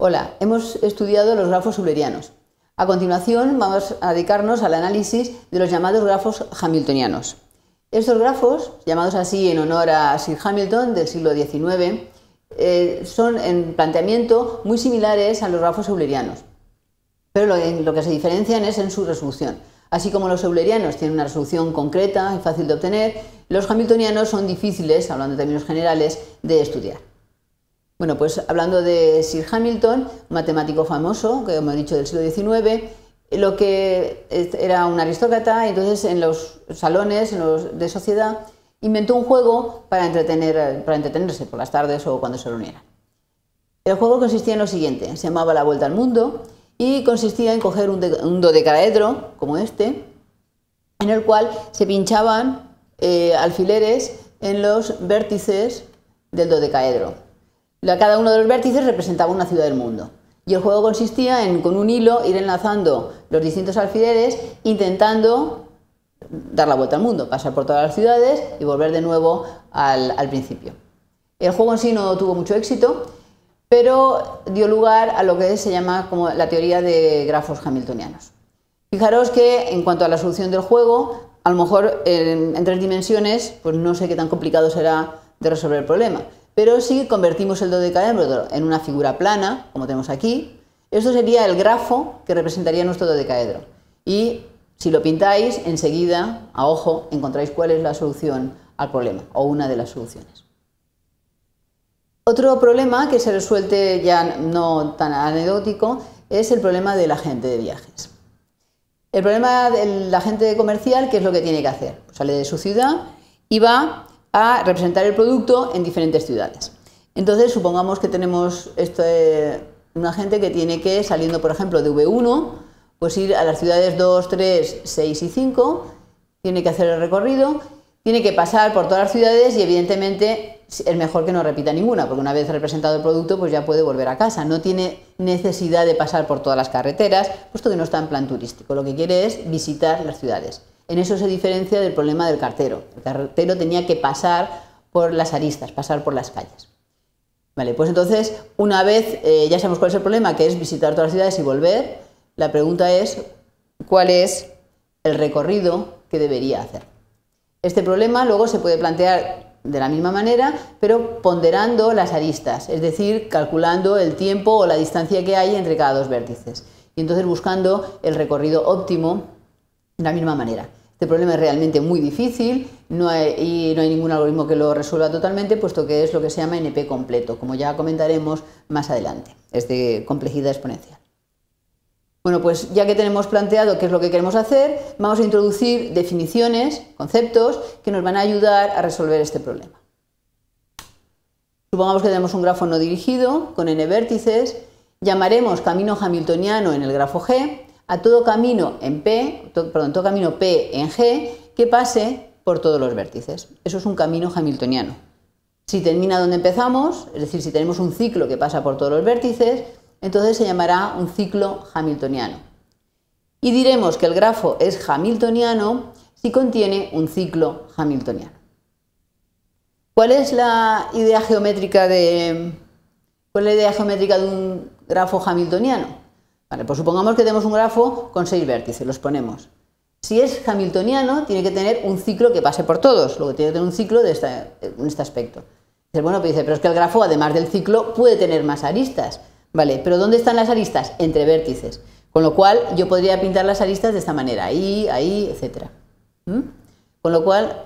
Hola, hemos estudiado los grafos eulerianos. A continuación vamos a dedicarnos al análisis de los llamados grafos hamiltonianos. Estos grafos, llamados así en honor a Sir Hamilton del siglo XIX, eh, son en planteamiento muy similares a los grafos eulerianos, pero lo, lo que se diferencian es en su resolución. Así como los eulerianos tienen una resolución concreta y fácil de obtener, los hamiltonianos son difíciles, hablando de términos generales, de estudiar. Bueno, pues hablando de Sir Hamilton, matemático famoso, que como he dicho del siglo XIX, lo que era un aristócrata, entonces en los salones en los de sociedad inventó un juego para, entretener, para entretenerse por las tardes o cuando se reuniera. El juego consistía en lo siguiente, se llamaba La Vuelta al Mundo y consistía en coger un, dodecaedro como este, en el cual se pinchaban eh, alfileres en los vértices del dodecaedro. Cada uno de los vértices representaba una ciudad del mundo. Y el juego consistía en, con un hilo, ir enlazando los distintos alfileres, intentando dar la vuelta al mundo, pasar por todas las ciudades y volver de nuevo al, principio. El juego en sí no tuvo mucho éxito, pero dio lugar a lo que se llama como la teoría de grafos hamiltonianos. Fijaros que en cuanto a la solución del juego, a lo mejor en tres dimensiones, pues no sé qué tan complicado será de resolver el problema. Pero si convertimos el dodecaedro en una figura plana, como tenemos aquí, esto sería el grafo que representaría nuestro dodecaedro. Y si lo pintáis, enseguida, a ojo, encontráis cuál es la solución al problema o una de las soluciones. Otro problema que se resuelve ya no tan anecdótico es el problema del agente de viajes. El problema del agente comercial, ¿qué es lo que tiene que hacer? Pues sale de su ciudad y va a representar el producto en diferentes ciudades. Entonces, supongamos que tenemos eh, una gente que tiene que, saliendo por ejemplo de V1, pues ir a las ciudades 2, 3, 6 y 5, tiene que hacer el recorrido, tiene que pasar por todas las ciudades y evidentemente es mejor que no repita ninguna, porque una vez representado el producto, pues ya puede volver a casa. No tiene necesidad de pasar por todas las carreteras, puesto que no está en plan turístico. Lo que quiere es visitar las ciudades. En eso se diferencia del problema del cartero. El cartero tenía que pasar por las aristas, pasar por las calles. Vale, pues entonces, una vez eh, ya sabemos cuál es el problema, que es visitar todas las ciudades y volver, la pregunta es cuál es el recorrido que debería hacer. Este problema luego se puede plantear de la misma manera, pero ponderando las aristas, es decir, calculando el tiempo o la distancia que hay entre cada dos vértices, y entonces buscando el recorrido óptimo de la misma manera. Este problema es realmente muy difícil y no hay ningún algoritmo que lo resuelva totalmente, puesto que es lo que se llama NP completo, como ya comentaremos más adelante. Es de complejidad exponencial. Bueno, pues ya que tenemos planteado qué es lo que queremos hacer, vamos a introducir definiciones, conceptos que nos van a ayudar a resolver este problema. Supongamos que tenemos un grafo no dirigido con n vértices, llamaremos camino hamiltoniano en el grafo G a todo camino en P, todo camino P en G que pase por todos los vértices. Eso es un camino hamiltoniano. Si termina donde empezamos, es decir, si tenemos un ciclo que pasa por todos los vértices, entonces se llamará un ciclo hamiltoniano. Y diremos que el grafo es hamiltoniano si contiene un ciclo hamiltoniano. ¿Cuál es la idea geométrica de, cuál es la idea geométrica de un grafo hamiltoniano? Vale, pues supongamos que tenemos un grafo con seis vértices, los ponemos. Si es hamiltoniano, tiene que tener un ciclo que pase por todos, que tiene que tener un ciclo de en este aspecto. bueno, pero dice, pero es que el grafo, además del ciclo, puede tener más aristas. Vale, pero ¿dónde están las aristas? Entre vértices. Con lo cual, yo podría pintar las aristas de esta manera, ahí, ahí, etc. ¿Mm? Con lo cual,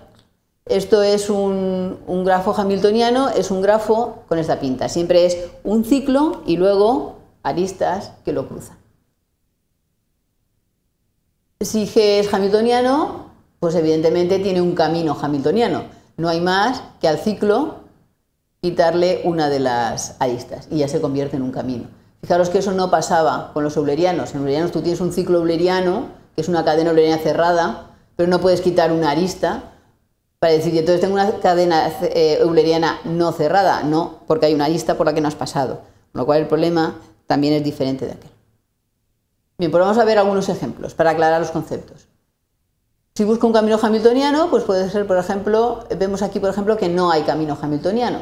esto es un grafo hamiltoniano, es un grafo con esta pinta. Siempre es un ciclo y luego aristas que lo cruzan. Si G es hamiltoniano, pues evidentemente tiene un camino hamiltoniano. No hay más que al ciclo quitarle una de las aristas y ya se convierte en un camino. Fijaros que eso no pasaba con los eulerianos. En eulerianos tú tienes un ciclo euleriano, que es una cadena euleriana cerrada, pero no puedes quitar una arista para decir, entonces tengo una cadena eh, euleriana no cerrada, no, porque hay una arista por la que no has pasado. Con lo cual el problema también es diferente de aquel. Bien, pues vamos a ver algunos ejemplos para aclarar los conceptos. Si busco un camino hamiltoniano, pues puede ser, por ejemplo, vemos aquí, por ejemplo, que no hay camino hamiltoniano.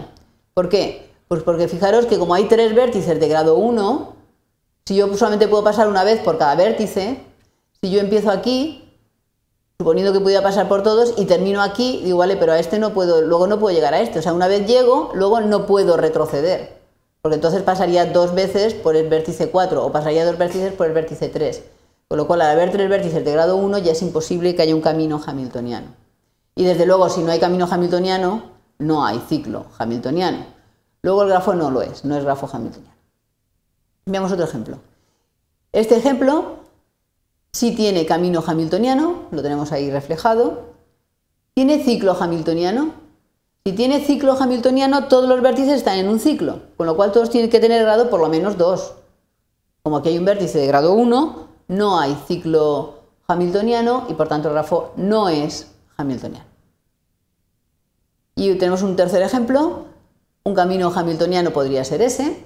¿Por qué? Pues porque fijaros que como hay tres vértices de grado 1, si yo solamente puedo pasar una vez por cada vértice, si yo empiezo aquí, suponiendo que pudiera pasar por todos, y termino aquí, digo, vale, pero a este no puedo, luego no puedo llegar a este. O sea, una vez llego, luego no puedo retroceder porque entonces pasaría dos veces por el vértice 4 o pasaría dos vértices por el vértice 3. Con lo cual, al haber tres vértices de grado 1 ya es imposible que haya un camino hamiltoniano. Y desde luego, si no hay camino hamiltoniano, no hay ciclo hamiltoniano. Luego el grafo no lo es, no es grafo hamiltoniano. Veamos otro ejemplo. Este ejemplo sí tiene camino hamiltoniano, lo tenemos ahí reflejado. Tiene ciclo hamiltoniano, si tiene ciclo hamiltoniano, todos los vértices están en un ciclo, con lo cual todos tienen que tener grado por lo menos 2. Como aquí hay un vértice de grado 1, no hay ciclo hamiltoniano y por tanto el grafo no es hamiltoniano. Y tenemos un tercer ejemplo, un camino hamiltoniano podría ser ese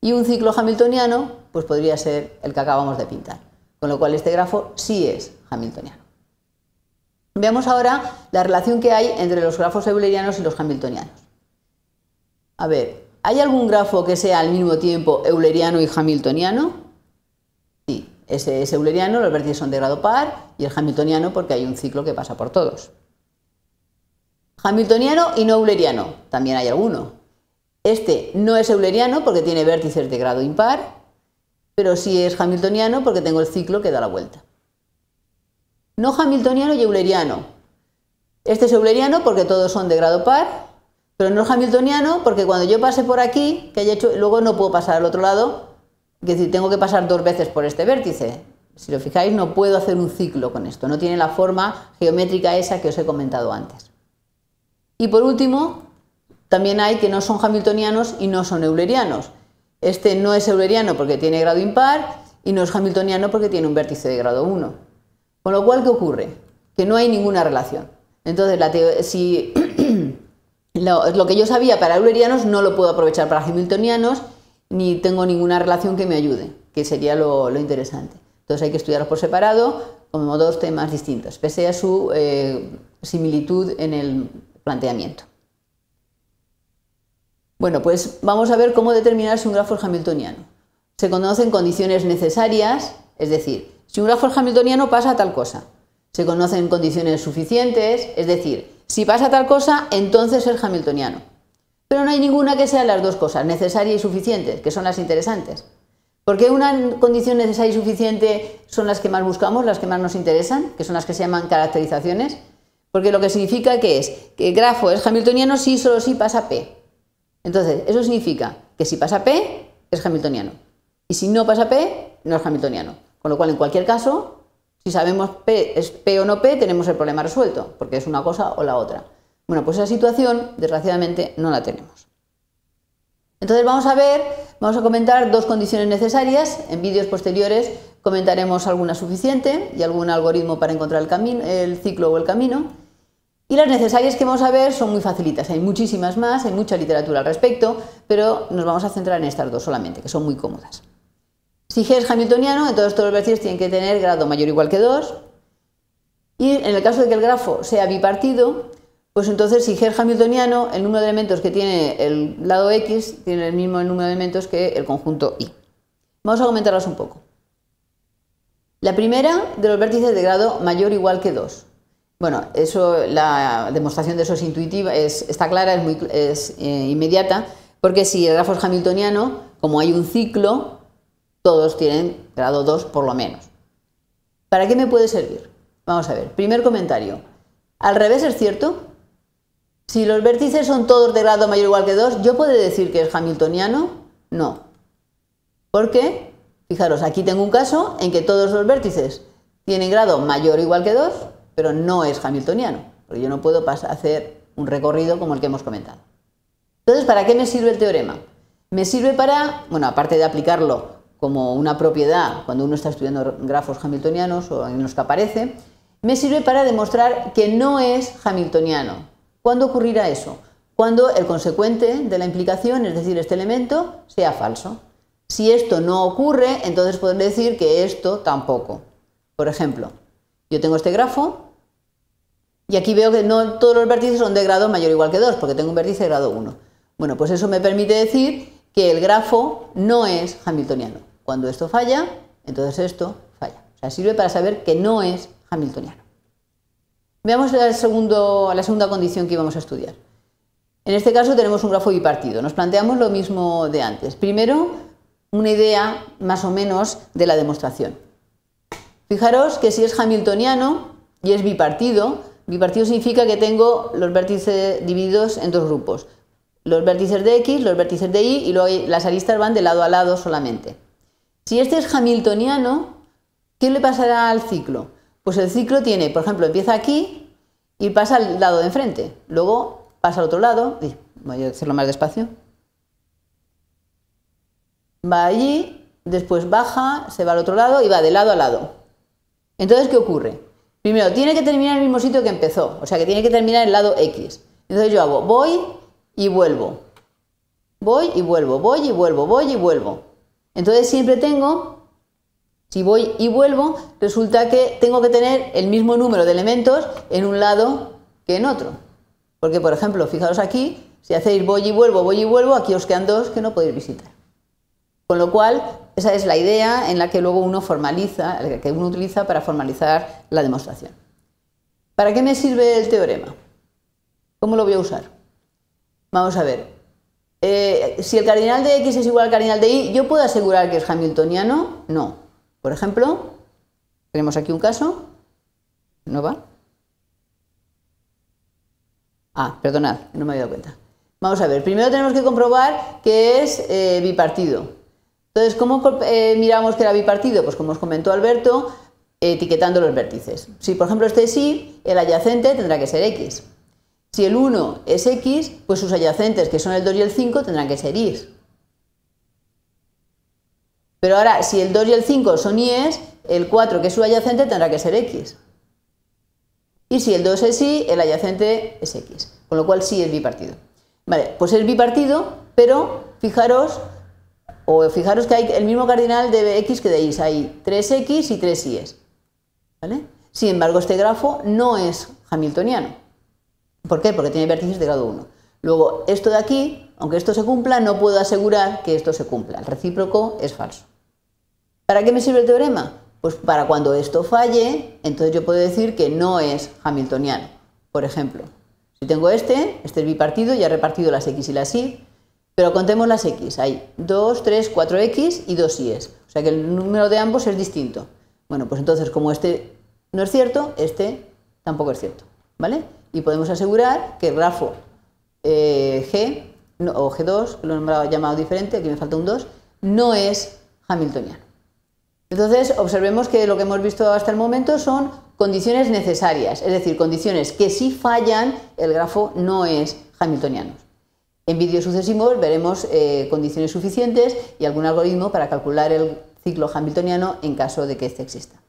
y un ciclo hamiltoniano pues podría ser el que acabamos de pintar, con lo cual este grafo sí es hamiltoniano. Veamos ahora la relación que hay entre los grafos eulerianos y los hamiltonianos. A ver, ¿hay algún grafo que sea al mismo tiempo euleriano y hamiltoniano? Sí, ese es euleriano, los vértices son de grado par, y el hamiltoniano porque hay un ciclo que pasa por todos. Hamiltoniano y no euleriano, también hay alguno. Este no es euleriano porque tiene vértices de grado impar, pero sí es hamiltoniano porque tengo el ciclo que da la vuelta no hamiltoniano y euleriano. Este es euleriano porque todos son de grado par, pero no es hamiltoniano porque cuando yo pase por aquí, que haya hecho, luego no puedo pasar al otro lado, es decir, tengo que pasar dos veces por este vértice. Si lo fijáis, no puedo hacer un ciclo con esto, no tiene la forma geométrica esa que os he comentado antes. Y por último, también hay que no son hamiltonianos y no son eulerianos. Este no es euleriano porque tiene grado impar y no es hamiltoniano porque tiene un vértice de grado 1. Con lo cual, ¿qué ocurre? Que no hay ninguna relación. Entonces, la si lo, que yo sabía para eulerianos no lo puedo aprovechar para hamiltonianos, ni tengo ninguna relación que me ayude, que sería lo, interesante. Entonces hay que estudiarlos por separado, como dos temas distintos, pese a su eh, similitud en el planteamiento. Bueno, pues vamos a ver cómo determinar si un grafo es hamiltoniano. Se conocen condiciones necesarias, es decir, si un grafo es hamiltoniano pasa tal cosa, se conocen condiciones suficientes, es decir, si pasa tal cosa, entonces es hamiltoniano. Pero no hay ninguna que sea las dos cosas, necesaria y suficiente, que son las interesantes. Porque una condición necesaria y suficiente son las que más buscamos, las que más nos interesan, que son las que se llaman caracterizaciones? Porque lo que significa que es que el grafo es hamiltoniano si solo si pasa P. Entonces, eso significa que si pasa P, es hamiltoniano. Y si no pasa P, no es hamiltoniano. Con lo cual, en cualquier caso, si sabemos P es P o no P, tenemos el problema resuelto, porque es una cosa o la otra. Bueno, pues esa situación, desgraciadamente, no la tenemos. Entonces vamos a ver, vamos a comentar dos condiciones necesarias. En vídeos posteriores comentaremos alguna suficiente y algún algoritmo para encontrar el ciclo o el camino. Y las necesarias que vamos a ver son muy facilitas, hay muchísimas más, hay mucha literatura al respecto, pero nos vamos a centrar en estas dos solamente, que son muy cómodas. Si G es hamiltoniano, entonces todos los vértices tienen que tener grado mayor o igual que 2. Y en el caso de que el grafo sea bipartido, pues entonces si G es hamiltoniano, el número de elementos que tiene el lado X tiene el mismo número de elementos que el conjunto Y. Vamos a aumentarlos un poco. La primera de los vértices de grado mayor o igual que 2. Bueno, eso, la demostración de eso es intuitiva, está clara, es, muy, es eh, inmediata, porque si el grafo es hamiltoniano, como hay un ciclo, todos tienen grado 2 por lo menos. ¿Para qué me puede servir? Vamos a ver, primer comentario. Al revés es cierto. Si los vértices son todos de grado mayor o igual que 2, ¿yo puedo decir que es hamiltoniano? No. ¿Por qué? Fijaros, aquí tengo un caso en que todos los vértices tienen grado mayor o igual que 2, pero no es hamiltoniano, porque yo no puedo hacer un recorrido como el que hemos comentado. Entonces, ¿para qué me sirve el teorema? Me sirve para, bueno, aparte de aplicarlo como una propiedad cuando uno está estudiando grafos hamiltonianos o en los que aparece, me sirve para demostrar que no es hamiltoniano. ¿Cuándo ocurrirá eso? Cuando el consecuente de la implicación, es decir, este elemento, sea falso. Si esto no ocurre, entonces podré decir que esto tampoco. Por ejemplo, yo tengo este grafo y aquí veo que no todos los vértices son de grado mayor o igual que 2, porque tengo un vértice de grado 1. Bueno, pues eso me permite decir que el grafo no es hamiltoniano. Cuando esto falla, entonces esto falla. O sea, sirve para saber que no es hamiltoniano. Veamos la, la segunda condición que íbamos a estudiar. En este caso tenemos un grafo bipartido. Nos planteamos lo mismo de antes. Primero, una idea más o menos de la demostración. Fijaros que si es hamiltoniano y es bipartido, bipartido significa que tengo los vértices divididos en dos grupos. Los vértices de X, los vértices de Y y luego las aristas van de lado a lado solamente. Si este es hamiltoniano, ¿qué le pasará al ciclo? Pues el ciclo tiene, por ejemplo, empieza aquí y pasa al lado de enfrente, luego pasa al otro lado, voy a hacerlo más despacio, va allí, después baja, se va al otro lado y va de lado a lado. Entonces, ¿qué ocurre? Primero, tiene que terminar en el mismo sitio que empezó, o sea que tiene que terminar en el lado X. Entonces yo hago voy y vuelvo, voy y vuelvo, voy y vuelvo, voy y vuelvo. Entonces siempre tengo, si voy y vuelvo, resulta que tengo que tener el mismo número de elementos en un lado que en otro. Porque, por ejemplo, fijaros aquí, si hacéis voy y vuelvo, voy y vuelvo, aquí os quedan dos que no podéis visitar. Con lo cual, esa es la idea en la que luego uno formaliza, que uno utiliza para formalizar la demostración. ¿Para qué me sirve el teorema? ¿Cómo lo voy a usar? Vamos a ver. Eh, si el cardinal de X es igual al cardinal de Y, ¿yo puedo asegurar que es hamiltoniano? No. Por ejemplo, tenemos aquí un caso. ¿No va? Ah, perdonad, no me había dado cuenta. Vamos a ver, primero tenemos que comprobar que es eh, bipartido. Entonces, ¿cómo eh, miramos que era bipartido? Pues como os comentó Alberto, etiquetando los vértices. Si por ejemplo este es Y, el adyacente tendrá que ser X. Si el 1 es x, pues sus adyacentes, que son el 2 y el 5, tendrán que ser y. Pero ahora, si el 2 y el 5 son y, el 4, que es su adyacente, tendrá que ser x. Y si el 2 es y, el adyacente es x. Con lo cual sí es bipartido. Vale, pues es bipartido, pero fijaros, o fijaros que hay el mismo cardinal de x que de y. Hay 3x y 3 y. ¿Vale? Sin embargo, este grafo no es hamiltoniano. ¿Por qué? Porque tiene vértices de grado 1. Luego, esto de aquí, aunque esto se cumpla, no puedo asegurar que esto se cumpla. El recíproco es falso. ¿Para qué me sirve el teorema? Pues para cuando esto falle, entonces yo puedo decir que no es hamiltoniano. Por ejemplo, si tengo este, este es bipartido, ya he repartido las x y las y, pero contemos las x. Hay 2, 3, 4x y 2 y. O sea que el número de ambos es distinto. Bueno, pues entonces como este no es cierto, este tampoco es cierto. ¿Vale? Y podemos asegurar que el grafo eh, G o G2, lo he llamado diferente, aquí me falta un 2, no es hamiltoniano. Entonces, observemos que lo que hemos visto hasta el momento son condiciones necesarias, es decir, condiciones que si fallan, el grafo no es hamiltoniano. En vídeos sucesivos veremos eh, condiciones suficientes y algún algoritmo para calcular el ciclo hamiltoniano en caso de que este exista.